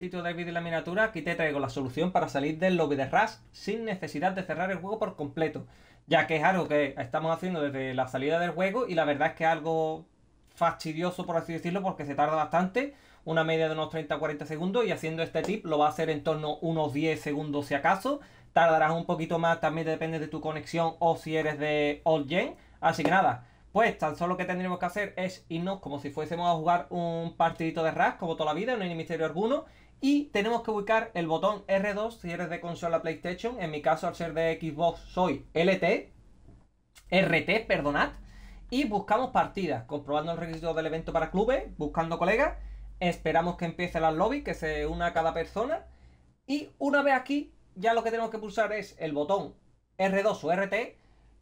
Sitio David y la miniatura, aquí te traigo la solución para salir del lobby de Rush sin necesidad de cerrar el juego por completo, ya que es algo que estamos haciendo desde la salida del juego y la verdad es que es algo fastidioso, por así decirlo, porque se tarda bastante, una media de unos 30-40 segundos y haciendo este tip lo va a hacer en torno a unos 10 segundos si acaso, tardarás un poquito más, también depende de tu conexión o si eres de old gen, así que nada, pues tan solo lo que tendremos que hacer es irnos como si fuésemos a jugar un partidito de ras como toda la vida, no hay ni misterio alguno, y tenemos que ubicar el botón R2 si eres de consola PlayStation. En mi caso, al ser de Xbox, soy LT. RT, perdonad. Y buscamos partidas, comprobando el requisito del evento para clubes, buscando colegas. Esperamos que empiece la lobby, que se una cada persona. Y una vez aquí, ya lo que tenemos que pulsar es el botón R2 o RT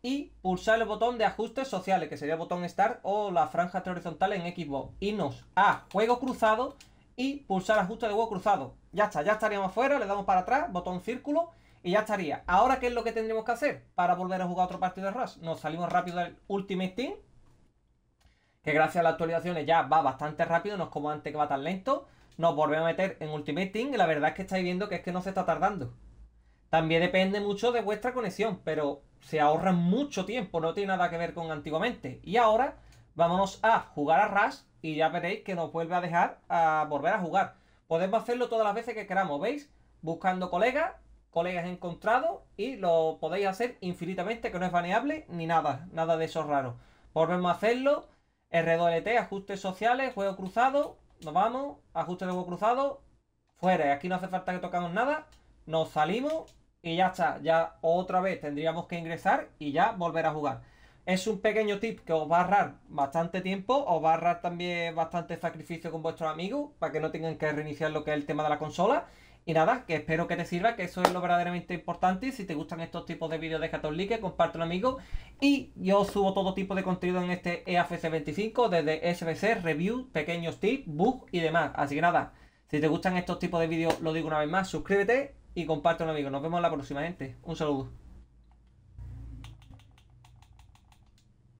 y pulsar el botón de ajustes sociales, que sería el botón Start o la franja horizontal en Xbox. Y nos a Juego Cruzado y pulsar ajuste de huevo cruzado. Ya está, ya estaríamos fuera, le damos para atrás, botón círculo y ya estaría. Ahora, ¿qué es lo que tendremos que hacer para volver a jugar otro partido de Rush? Nos salimos rápido del Ultimate Team, que gracias a las actualizaciones ya va bastante rápido, no es como antes que va tan lento. Nos volvemos a meter en Ultimate Team y la verdad es que estáis viendo que es que no se está tardando. También depende mucho de vuestra conexión, pero se ahorra mucho tiempo, no tiene nada que ver con antiguamente. Y ahora vámonos a jugar a ras y ya veréis que nos vuelve a dejar a volver a jugar. Podemos hacerlo todas las veces que queramos, ¿veis? Buscando colegas, colegas encontrados y lo podéis hacer infinitamente, que no es baneable ni nada, nada de eso raro. Volvemos a hacerlo, r 2 ajustes sociales, juego cruzado, nos vamos, ajuste de juego cruzado, fuera, aquí no hace falta que tocamos nada, nos salimos y ya está, ya otra vez tendríamos que ingresar y ya volver a jugar. Es un pequeño tip que os va a ahorrar bastante tiempo, os va a ahorrar también bastante sacrificio con vuestros amigos para que no tengan que reiniciar lo que es el tema de la consola. Y nada, que espero que te sirva, que eso es lo verdaderamente importante. si te gustan estos tipos de vídeos, déjate un like, compártelo, amigo. Y yo subo todo tipo de contenido en este EAFC25, desde SBC, Review, pequeños tips, bugs y demás. Así que nada, si te gustan estos tipos de vídeos, lo digo una vez más, suscríbete y compártelo, amigo. Nos vemos la próxima, gente. Un saludo.